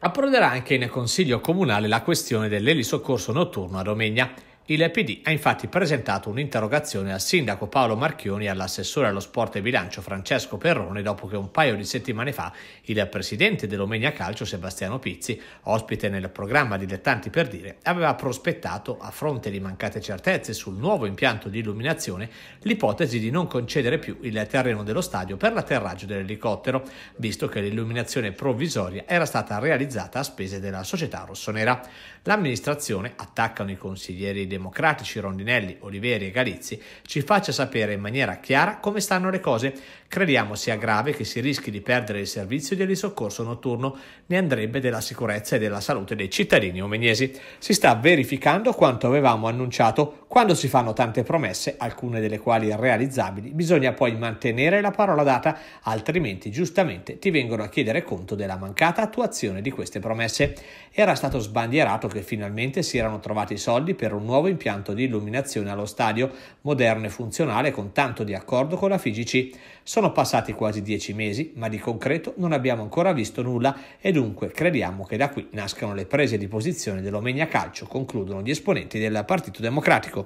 approderà anche in consiglio comunale la questione dell'elisoccorso notturno a Romegna il PD ha infatti presentato un'interrogazione al sindaco Paolo Marchioni e all'assessore allo sport e bilancio Francesco Perrone dopo che un paio di settimane fa il presidente dell'Omegna Calcio Sebastiano Pizzi, ospite nel programma Dilettanti per dire, aveva prospettato, a fronte di mancate certezze sul nuovo impianto di illuminazione, l'ipotesi di non concedere più il terreno dello stadio per l'atterraggio dell'elicottero, visto che l'illuminazione provvisoria era stata realizzata a spese della società rossonera. L'amministrazione, attaccano i consiglieri del democratici Rondinelli, Oliveri e Galizzi, ci faccia sapere in maniera chiara come stanno le cose. Crediamo sia grave che si rischi di perdere il servizio di soccorso notturno, ne andrebbe della sicurezza e della salute dei cittadini omeniesi. Si sta verificando quanto avevamo annunciato, quando si fanno tante promesse, alcune delle quali realizzabili, bisogna poi mantenere la parola data, altrimenti giustamente ti vengono a chiedere conto della mancata attuazione di queste promesse. Era stato sbandierato che finalmente si erano trovati i soldi per un nuovo impianto di illuminazione allo stadio, moderno e funzionale con tanto di accordo con la FIGC. Sono passati quasi dieci mesi, ma di concreto non abbiamo ancora visto nulla e dunque crediamo che da qui nascano le prese di posizione dell'Omegna Calcio, concludono gli esponenti del Partito Democratico.